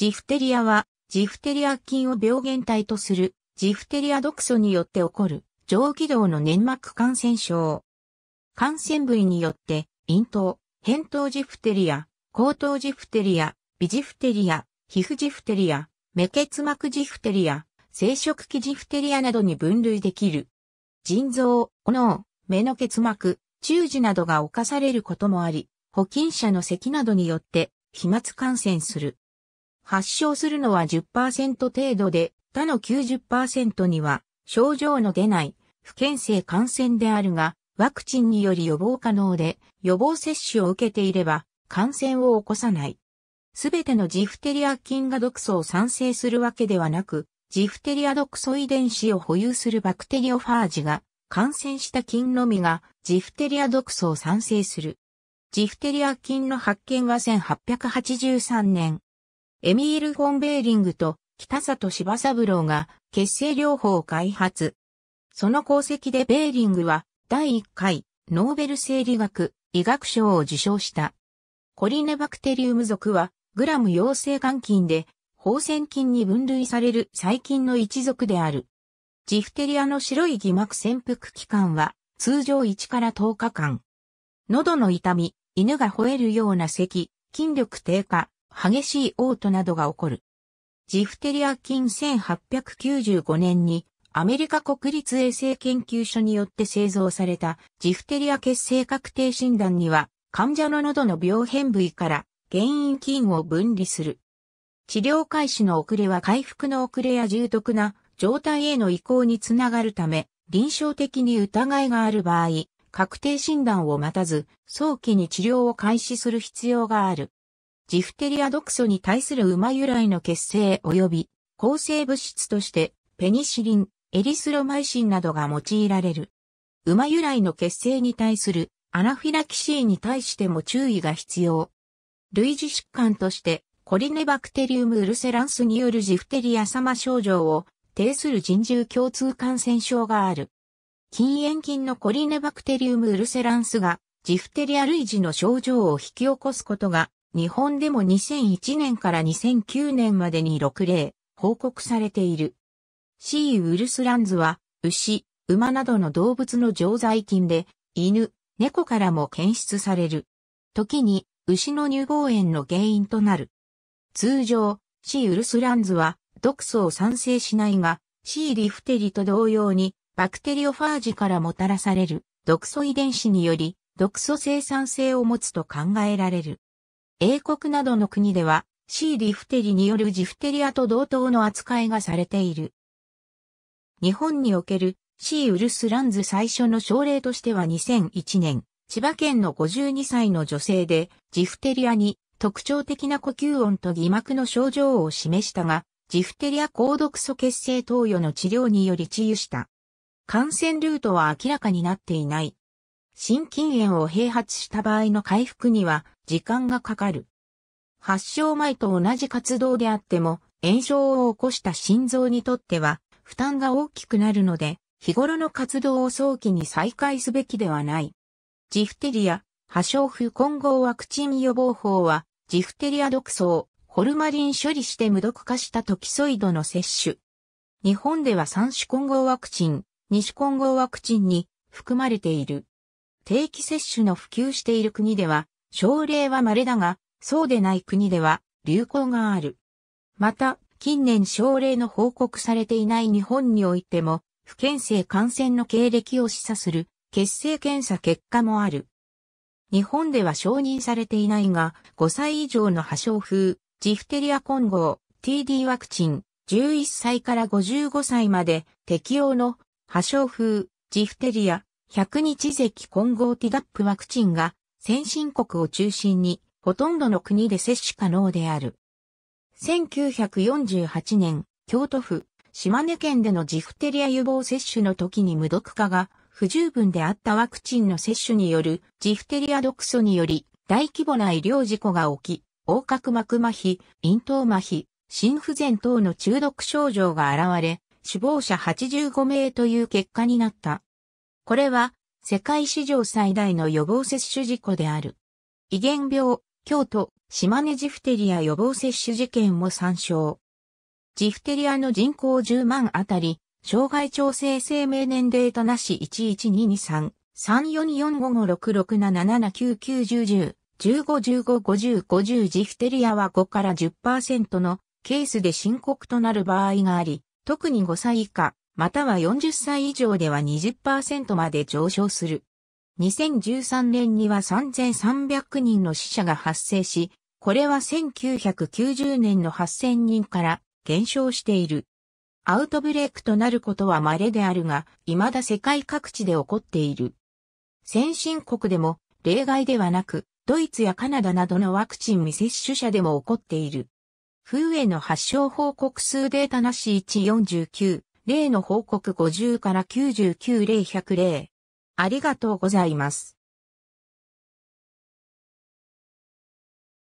ジフテリアは、ジフテリア菌を病原体とする、ジフテリア毒素によって起こる、上気道の粘膜感染症。感染部位によって、咽頭、扁頭ジフテリア、後頭ジフテリア、微ジフテリア、皮膚ジフテリア、目結膜ジフテリア、生殖器ジフテリアなどに分類できる。腎臓、脳、目の結膜、中耳などが侵されることもあり、保菌者の咳などによって飛沫感染する。発症するのは10%程度で、他の90%には症状の出ない不健性感染であるが、ワクチンにより予防可能で、予防接種を受けていれば感染を起こさない。すべてのジフテリア菌が毒素を産生するわけではなく、ジフテリア毒素遺伝子を保有するバクテリオファージが、感染した菌のみがジフテリア毒素を産生する。ジフテリア菌の発見は1883年、エミール・フォンベーリングと北里柴三郎が血清療法を開発。その功績でベーリングは第1回ノーベル生理学医学賞を受賞した。コリネバクテリウム属はグラム陽性肝菌で放線菌に分類される細菌の一族である。ジフテリアの白い偽膜潜伏期間は通常1から10日間。喉の痛み、犬が吠えるような咳、筋力低下、激しい嘔吐などが起こる。ジフテリア菌1895年にアメリカ国立衛生研究所によって製造されたジフテリア血清確定診断には患者の喉の病変部位から原因菌を分離する。治療開始の遅れは回復の遅れや重篤な状態への移行につながるため、臨床的に疑いがある場合、確定診断を待たず、早期に治療を開始する必要がある。ジフテリア毒素に対する馬由来の血清及び抗生物質としてペニシリン、エリスロマイシンなどが用いられる。馬由来の血清に対するアナフィラキシーに対しても注意が必要。類似疾患としてコリネバクテリウムウルセランスによるジフテリア様症状を呈する人獣共通感染症がある。禁煙菌のコリネバクテリウムウルセランスがジフテリア類似の症状を引き起こすことが日本でも2001年から2009年までに6例報告されている。C. ウルスランズは、牛、馬などの動物の常在菌で、犬、猫からも検出される。時に、牛の乳房炎の原因となる。通常、C. ウルスランズは、毒素を産生しないが、C. リフテリと同様に、バクテリオファージからもたらされる、毒素遺伝子により、毒素生産性を持つと考えられる。英国などの国では C ディフテリによるジフテリアと同等の扱いがされている。日本における C ウルスランズ最初の症例としては2001年、千葉県の52歳の女性で、ジフテリアに特徴的な呼吸音と偽膜の症状を示したが、ジフテリア高毒素血清投与の治療により治癒した。感染ルートは明らかになっていない。心筋炎を併発した場合の回復には時間がかかる。発症前と同じ活動であっても、炎症を起こした心臓にとっては負担が大きくなるので、日頃の活動を早期に再開すべきではない。ジフテリア、破傷風混合ワクチン予防法は、ジフテリア毒草、ホルマリン処理して無毒化したトキソイドの摂取。日本では3種混合ワクチン、2種混合ワクチンに含まれている。定期接種の普及している国では、症例は稀だが、そうでない国では流行がある。また、近年症例の報告されていない日本においても、不健性感染の経歴を示唆する血清検査結果もある。日本では承認されていないが、5歳以上の破傷風、ジフテリア混合、TD ワクチン、11歳から55歳まで適用の破傷風、ジフテリア、100日咳混合ティガップワクチンが先進国を中心にほとんどの国で接種可能である。1948年、京都府、島根県でのジフテリア予防接種の時に無毒化が不十分であったワクチンの接種によるジフテリア毒素により大規模な医療事故が起き、横隔膜麻痺、咽頭麻痺、心不全等の中毒症状が現れ、死亡者85名という結果になった。これは世界史上最大の予防接種事故である。遺伝病、京都、島根ジフテリア予防接種事件も参照。ジフテリアの人口10万あたり、障害調整生命年齢となし11223、3 4 4 5 5 6 6 7 7 9 9 1 0 15-15-50-50ジフテリアは5から10%のケースで深刻となる場合があり、特に5歳以下、または40歳以上では20%まで上昇する。2013年には3300人の死者が発生し、これは1990年の8000人から減少している。アウトブレイクとなることは稀であるが、未だ世界各地で起こっている。先進国でも例外ではなく、ドイツやカナダなどのワクチン未接種者でも起こっている。風への発症報告数データなし149、例の報告50から99例100例。ありがとうございます。